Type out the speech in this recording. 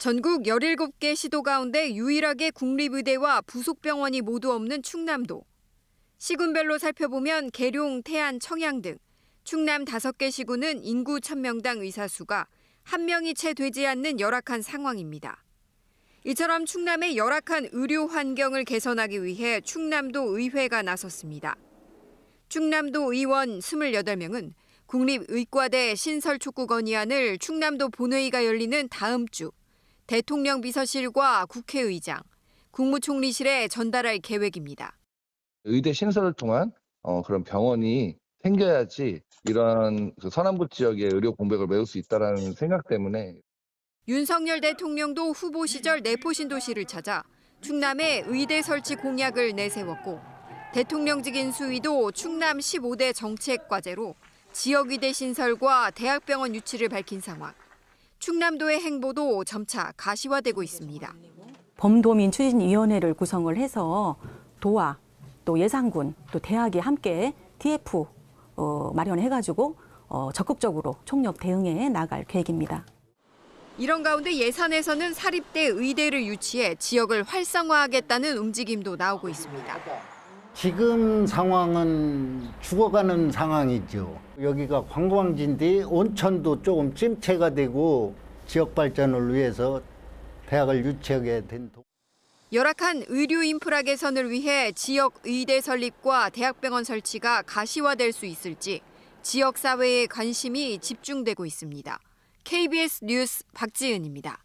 전국 17개 시도 가운데 유일하게 국립의대와 부속병원이 모두 없는 충남도. 시군별로 살펴보면 계룡, 태안, 청양 등 충남 5개 시군은 인구 1000명당 의사수가 1명이 채 되지 않는 열악한 상황입니다. 이처럼 충남의 열악한 의료 환경을 개선하기 위해 충남도 의회가 나섰습니다. 충남도 의원 28명은 국립의과대 신설 촉구 건의안을 충남도 본회의가 열리는 다음 주 대통령 비서실과 국회의장, 국무총리실에 전달할 계획입니다. 의대 신설을 통한 어, 그런 병원이 생겨야지 이런 그 서남부 지역의 의료 공백을 메울 수 있다는 생각 때문에 윤석열 대통령도 후보 시절 내포 신도시를 찾아 충남에 의대 설치 공약을 내세웠고 대통령직 인수위도 충남 15대 정책 과제로 지역의대 신설과 대학병원 유치를 밝힌 상황. 충남도의 행보도 점차 가시화되고 있습니다. 범도민 추진위원회를 구성을 해서 도와 또 예산군 또 대학이 함께 TF 어, 마련해가지고 어, 적극적으로 총력 대응에 나갈 계획입니다. 이런 가운데 예산에서는 사립대 의대를 유치해 지역을 활성화하겠다는 움직임도 나오고 있습니다. 지금 상황은 죽어가는 상황이죠. 여기가 관광지인데 온천도 조금 찜체가 되고 지역 발전을 위해서 대학을 유치하게 된 도... 열악한 의료 인프라 개선을 위해 지역 의대 설립과 대학병원 설치가 가시화될 수 있을지 지역 사회의 관심이 집중되고 있습니다. KBS 뉴스 박지은입니다.